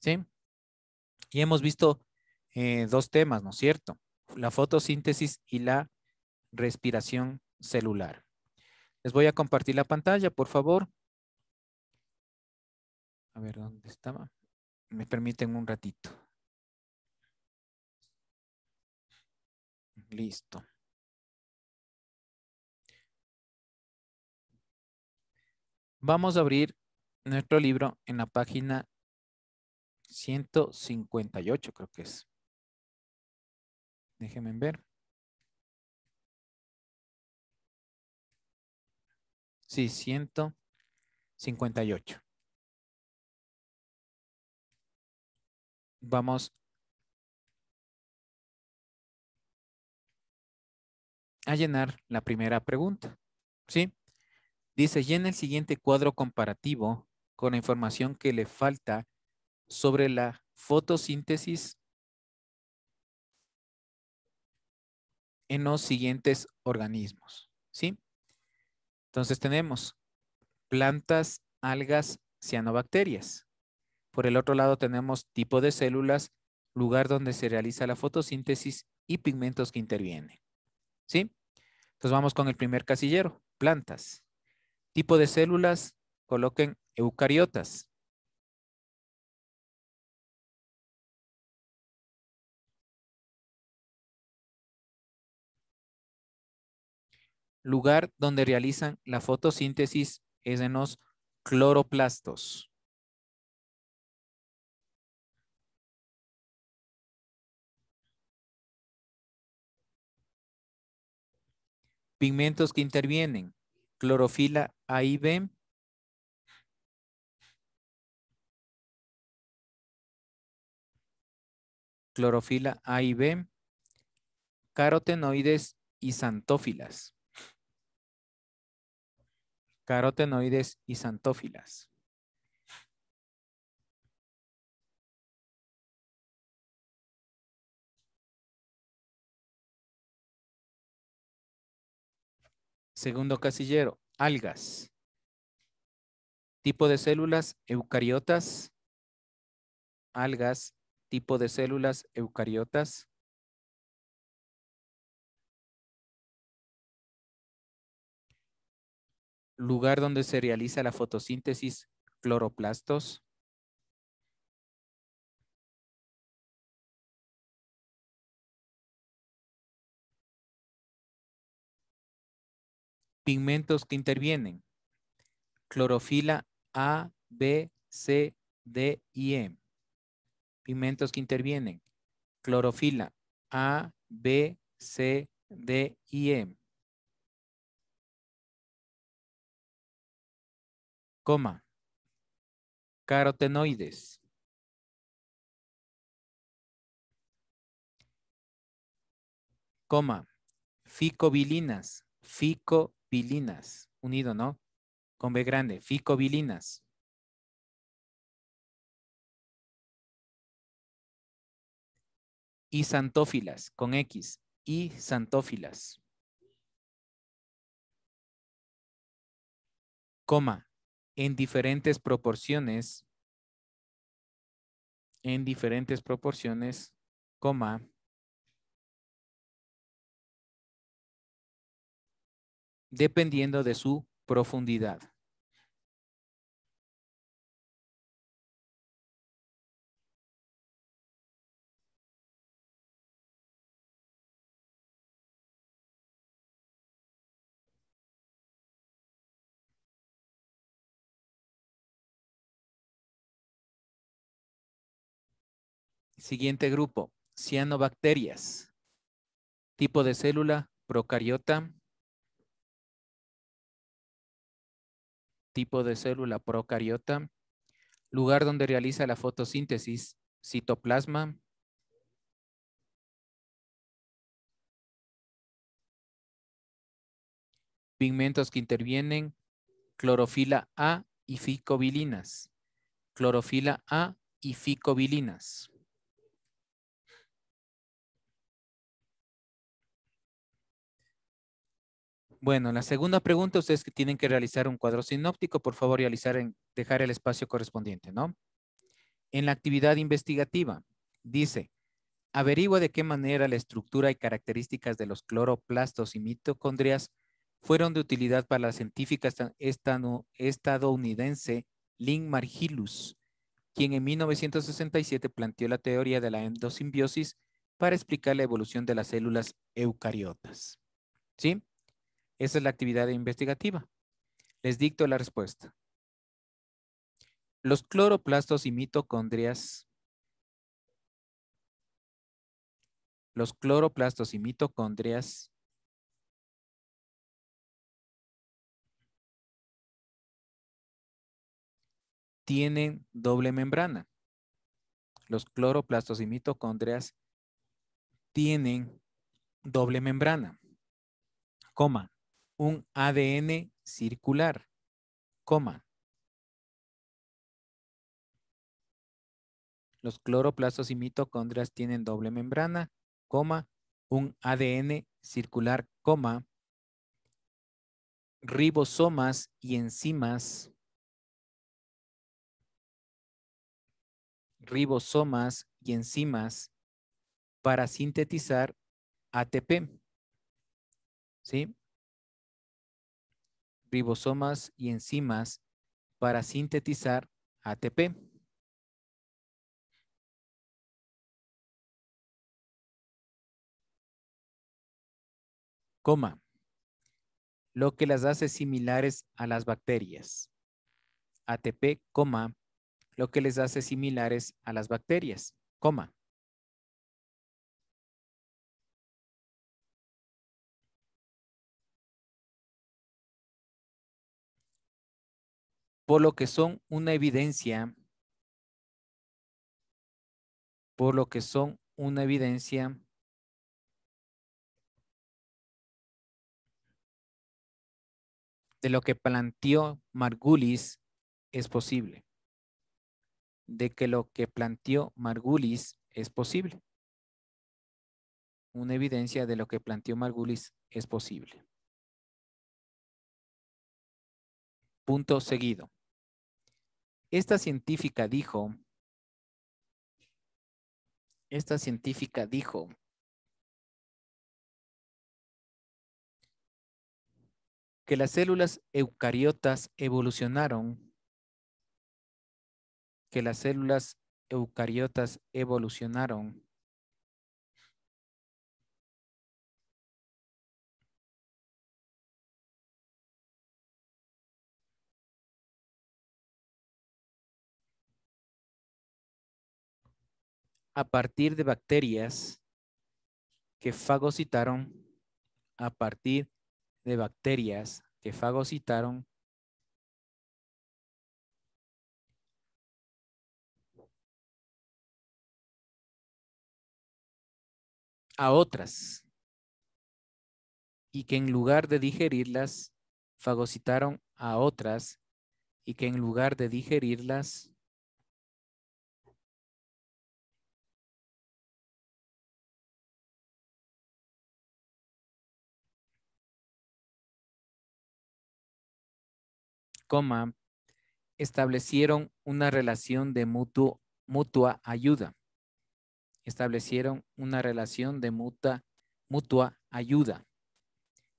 ¿sí? Y hemos visto eh, dos temas, ¿no es cierto? La fotosíntesis y la respiración celular. Les voy a compartir la pantalla, por favor. A ver, ¿dónde estaba? Me permiten un ratito. Listo. Vamos a abrir nuestro libro en la página 158 creo que es. Déjenme ver. Sí, 158. Vamos. a llenar la primera pregunta. ¿Sí? Dice, llena el siguiente cuadro comparativo con la información que le falta sobre la fotosíntesis en los siguientes organismos, ¿sí? Entonces tenemos plantas, algas, cianobacterias. Por el otro lado tenemos tipo de células, lugar donde se realiza la fotosíntesis y pigmentos que intervienen, ¿sí? Entonces vamos con el primer casillero, plantas. Tipo de células, coloquen eucariotas. lugar donde realizan la fotosíntesis es en los cloroplastos. Pigmentos que intervienen, clorofila A y B, clorofila A y B, carotenoides y xantófilas carotenoides y santófilas. Segundo casillero, algas. Tipo de células, eucariotas. Algas, tipo de células, eucariotas. lugar donde se realiza la fotosíntesis, cloroplastos. Pigmentos que intervienen. Clorofila A, B, C, D y M. E. Pigmentos que intervienen. Clorofila A, B, C, D y M. E. coma, carotenoides. Coma, ficobilinas, ficobilinas, unido, ¿no? Con B grande, ficobilinas. Y santófilas, con X, y santófilas. Coma, en diferentes proporciones, en diferentes proporciones, coma, dependiendo de su profundidad. Siguiente grupo, cianobacterias. Tipo de célula, procariota. Tipo de célula, procariota. Lugar donde realiza la fotosíntesis, citoplasma. Pigmentos que intervienen, clorofila A y ficobilinas. Clorofila A y ficobilinas. Bueno, la segunda pregunta, ustedes que tienen que realizar un cuadro sinóptico, por favor, realizar en, dejar el espacio correspondiente, ¿no? En la actividad investigativa, dice, averigua de qué manera la estructura y características de los cloroplastos y mitocondrias fueron de utilidad para la científica estadounidense Lynn Margilus, quien en 1967 planteó la teoría de la endosimbiosis para explicar la evolución de las células eucariotas. ¿Sí? Esa es la actividad investigativa. Les dicto la respuesta. Los cloroplastos y mitocondrias. Los cloroplastos y mitocondrias tienen doble membrana. Los cloroplastos y mitocondrias tienen doble membrana. Coma, un ADN circular, coma. Los cloroplastos y mitocondrias tienen doble membrana, coma, un ADN circular, coma, ribosomas y enzimas, ribosomas y enzimas para sintetizar ATP. ¿Sí? ribosomas y enzimas para sintetizar ATP. Coma, lo que las hace similares a las bacterias. ATP, lo que les hace similares a las bacterias, coma. por lo que son una evidencia, por lo que son una evidencia de lo que planteó Margulis es posible. De que lo que planteó Margulis es posible. Una evidencia de lo que planteó Margulis es posible. Punto seguido. Esta científica dijo, esta científica dijo, que las células eucariotas evolucionaron, que las células eucariotas evolucionaron a partir de bacterias que fagocitaron a partir de bacterias que fagocitaron a otras y que en lugar de digerirlas, fagocitaron a otras y que en lugar de digerirlas, establecieron una relación de mutua ayuda. Establecieron una relación de mutua ayuda.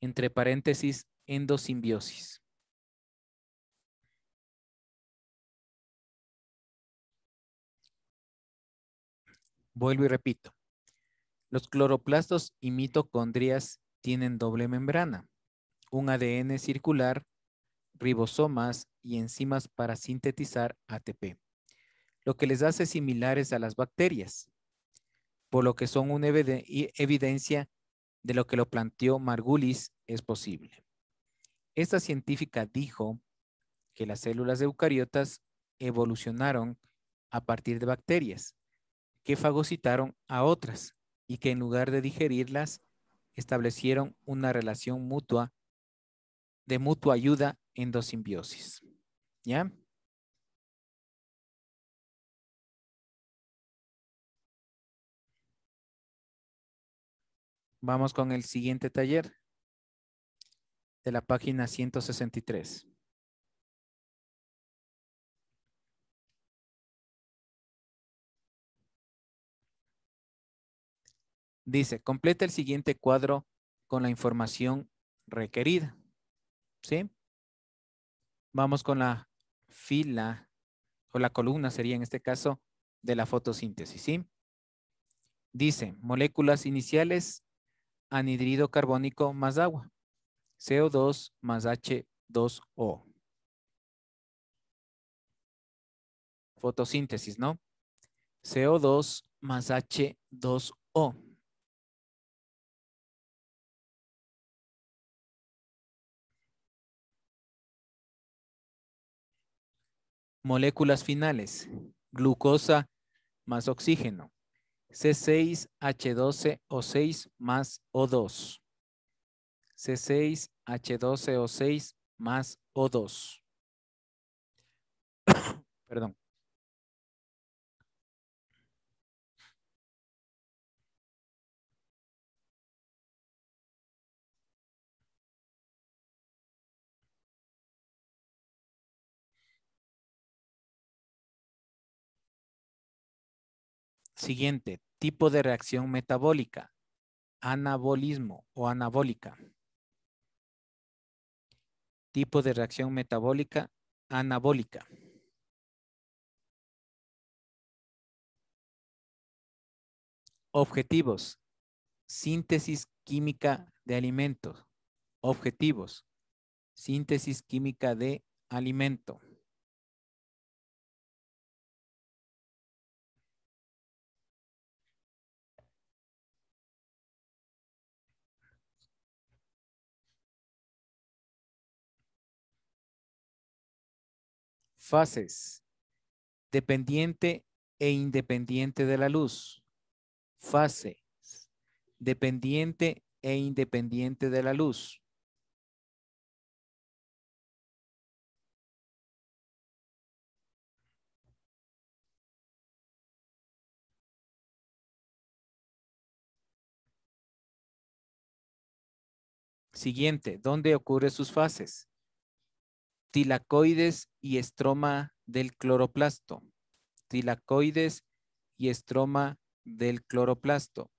Entre paréntesis, endosimbiosis. Vuelvo y repito. Los cloroplastos y mitocondrias tienen doble membrana, un ADN circular ribosomas y enzimas para sintetizar ATP, lo que les hace similares a las bacterias, por lo que son una evidencia de lo que lo planteó Margulis es posible. Esta científica dijo que las células eucariotas evolucionaron a partir de bacterias que fagocitaron a otras y que en lugar de digerirlas establecieron una relación mutua de mutua ayuda endosimbiosis. ¿Ya? Vamos con el siguiente taller de la página 163. Dice, completa el siguiente cuadro con la información requerida. ¿Sí? Vamos con la fila o la columna sería en este caso de la fotosíntesis, ¿sí? Dice, moléculas iniciales, anhidrido carbónico más agua, CO2 más H2O. Fotosíntesis, ¿no? CO2 más H2O. Moléculas finales, glucosa más oxígeno, C6H12O6 más O2. C6H12O6 más O2. Perdón. Siguiente, tipo de reacción metabólica, anabolismo o anabólica. Tipo de reacción metabólica, anabólica. Objetivos, síntesis química de alimentos. Objetivos, síntesis química de alimento. Fases. Dependiente e independiente de la luz. Fases. Dependiente e independiente de la luz. Siguiente, ¿dónde ocurren sus fases? tilacoides y estroma del cloroplasto. Tilacoides y estroma del cloroplasto.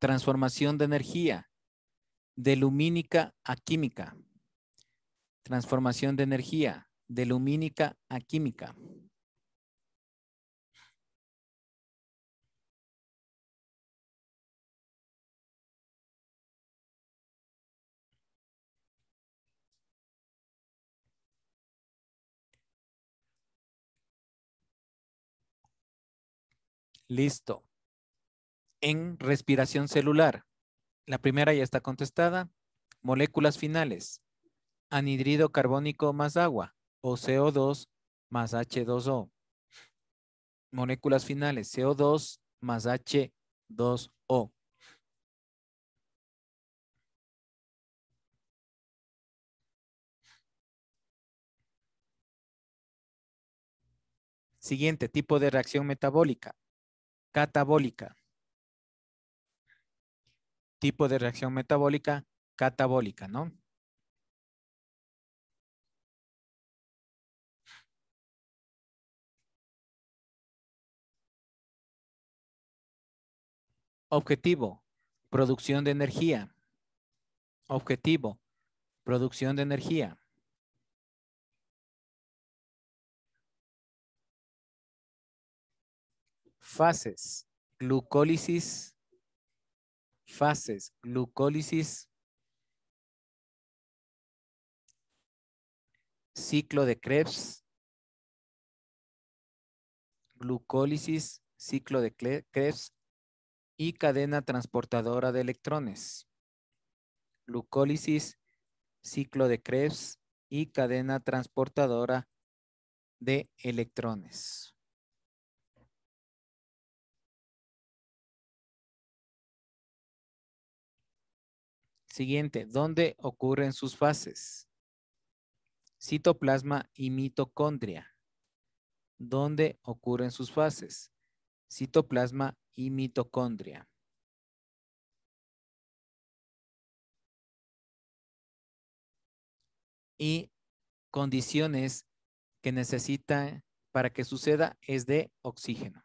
Transformación de energía de lumínica a química. Transformación de energía de lumínica a química. Listo. En respiración celular, la primera ya está contestada. Moléculas finales. Anhidrido carbónico más agua o CO2 más H2O. Moléculas finales, CO2 más H2O. Siguiente, tipo de reacción metabólica catabólica. Tipo de reacción metabólica catabólica, ¿no? Objetivo, producción de energía. Objetivo, producción de energía. fases, glucólisis, fases, glucólisis, ciclo de Krebs, glucólisis, ciclo de Krebs y cadena transportadora de electrones. Glucólisis, ciclo de Krebs y cadena transportadora de electrones. Siguiente, ¿dónde ocurren sus fases? Citoplasma y mitocondria. ¿Dónde ocurren sus fases? Citoplasma y mitocondria. Y condiciones que necesitan para que suceda es de oxígeno.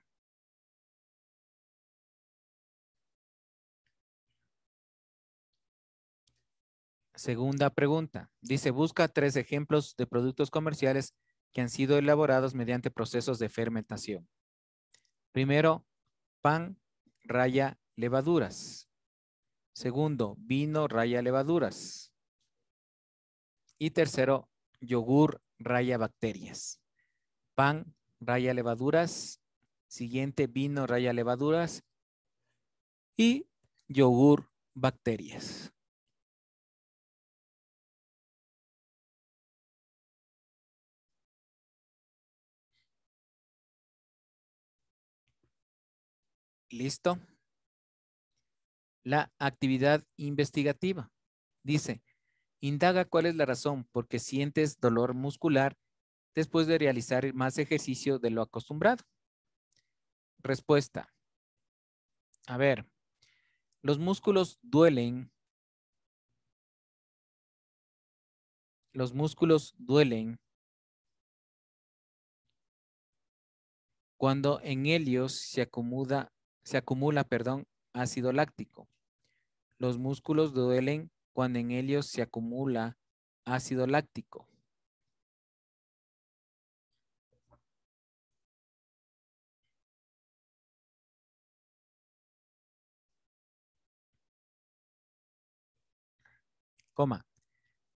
Segunda pregunta. Dice, busca tres ejemplos de productos comerciales que han sido elaborados mediante procesos de fermentación. Primero, pan, raya, levaduras. Segundo, vino, raya, levaduras. Y tercero, yogur, raya, bacterias. Pan, raya, levaduras. Siguiente, vino, raya, levaduras. Y yogur, bacterias. Listo. La actividad investigativa. Dice, indaga cuál es la razón por sientes dolor muscular después de realizar más ejercicio de lo acostumbrado. Respuesta. A ver, los músculos duelen. Los músculos duelen cuando en helios se acumula, se acumula, perdón, ácido láctico. Los músculos duelen cuando en ellos se acumula ácido láctico. Coma.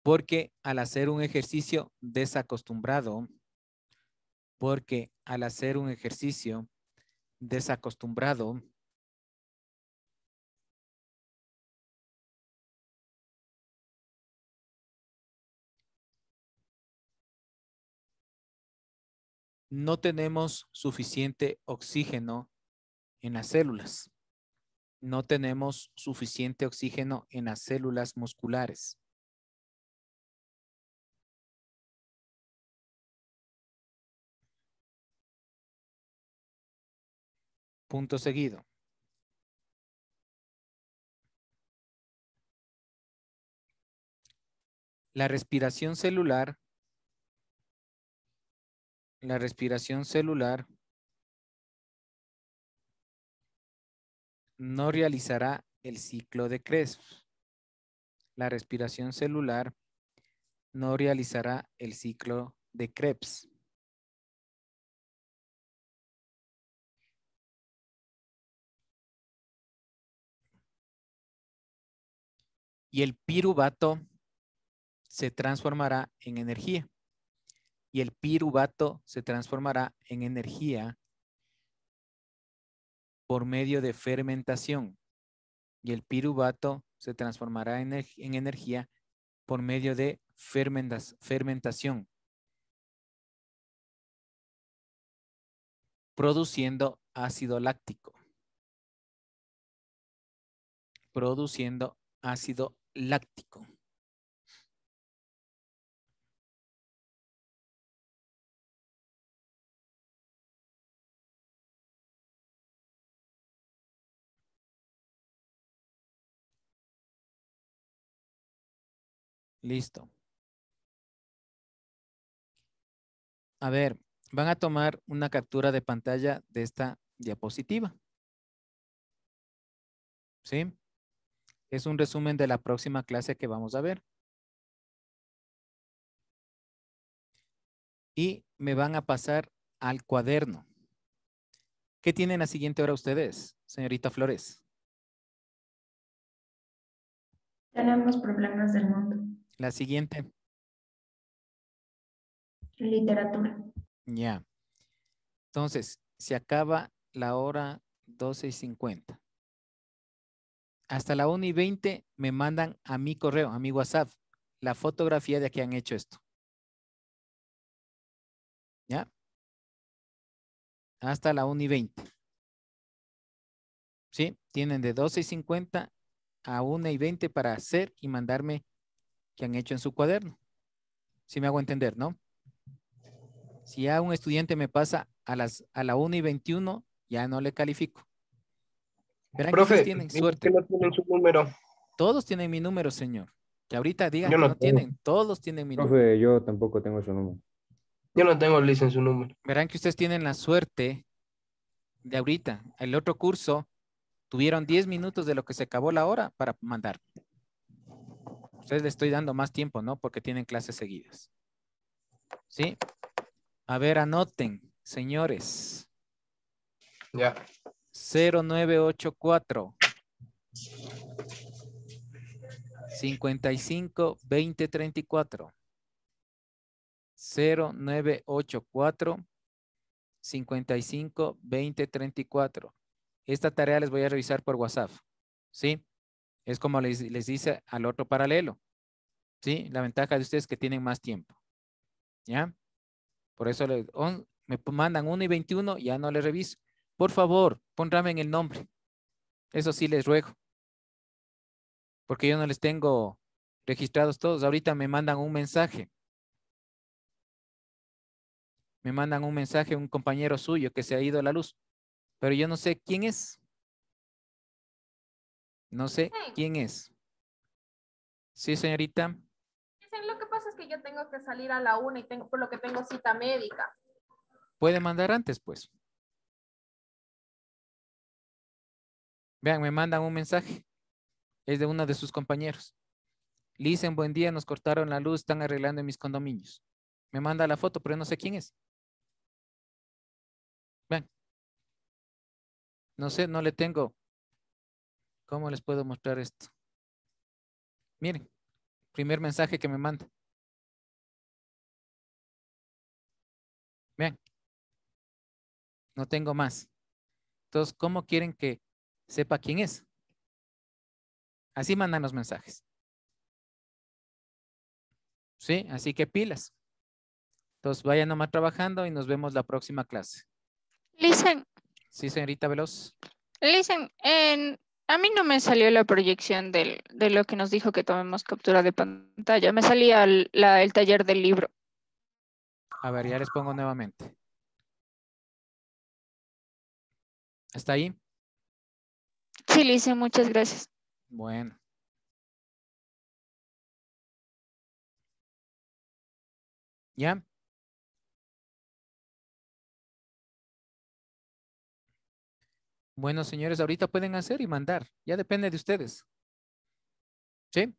Porque al hacer un ejercicio desacostumbrado, porque al hacer un ejercicio desacostumbrado no tenemos suficiente oxígeno en las células. No tenemos suficiente oxígeno en las células musculares. punto seguido. La respiración celular, la respiración celular no realizará el ciclo de Krebs. La respiración celular no realizará el ciclo de Krebs. y el piruvato se transformará en energía. Y el piruvato se transformará en energía por medio de fermentación. Y el piruvato se transformará en, energía por medio de fermentación. Produciendo ácido láctico. Produciendo ácido láctico. Listo. A ver, van a tomar una captura de pantalla de esta diapositiva. ¿Sí? Es un resumen de la próxima clase que vamos a ver. Y me van a pasar al cuaderno. ¿Qué tienen la siguiente hora ustedes, señorita Flores? Tenemos problemas del mundo. La siguiente. Literatura. Ya. Entonces, se acaba la hora doce y hasta la 1 y 20 me mandan a mi correo, a mi WhatsApp, la fotografía de que han hecho esto. ¿Ya? Hasta la 1 y 20. ¿Sí? Tienen de 12 y 50 a 1 y 20 para hacer y mandarme que han hecho en su cuaderno. Si me hago entender, ¿no? Si a un estudiante me pasa a, las, a la 1 y 21, ya no le califico. Verán que ustedes tienen suerte. su número. Todos tienen mi número, señor. Que ahorita digan que no, tienen. Todos tienen mi número. yo tampoco tengo su número. Yo no tengo Liz en su número. Verán que ustedes tienen la suerte de ahorita. El otro curso tuvieron 10 minutos de lo que se acabó la hora para mandar. Ustedes le estoy dando más tiempo, ¿no? Porque tienen clases seguidas. ¿Sí? A ver, anoten, señores. Ya. 0984 55 2034 0984 55 34 Esta tarea les voy a revisar por WhatsApp. ¿Sí? Es como les, dice al otro paralelo. ¿Sí? La ventaja de ustedes es que tienen más tiempo. ¿Ya? Por eso me mandan 1 y 21, ya no les reviso. Por favor, póngrame en el nombre. Eso sí les ruego. Porque yo no les tengo registrados todos. Ahorita me mandan un mensaje. Me mandan un mensaje un compañero suyo que se ha ido a la luz. Pero yo no sé quién es. No sé quién es. Sí, señorita. Lo que pasa es que yo tengo que salir a la una y tengo, por lo que tengo cita médica. Puede mandar antes, pues. Vean, me mandan un mensaje. Es de uno de sus compañeros. Le buen día, nos cortaron la luz, están arreglando en mis condominios. Me manda la foto, pero no sé quién es. Vean. No sé, no le tengo. ¿Cómo les puedo mostrar esto? Miren, primer mensaje que me manda. Vean. No tengo más. Entonces, ¿cómo quieren que sepa quién es. Así mandan los mensajes. ¿Sí? Así que pilas. Entonces vayan nomás trabajando y nos vemos la próxima clase. Listen. Sí, señorita Veloz. Listen, a mí no me salió la proyección de lo que nos dijo que tomemos captura de pantalla. Me salía la, el taller del libro. A ver, ya les pongo nuevamente. ¿Está ahí? Sí, muchas gracias. Bueno. ¿Ya? Bueno, señores, ahorita pueden hacer y mandar. Ya depende de ustedes. ¿Sí?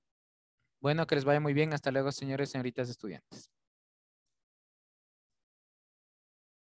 Bueno, que les vaya muy bien. Hasta luego, señores, señoritas estudiantes.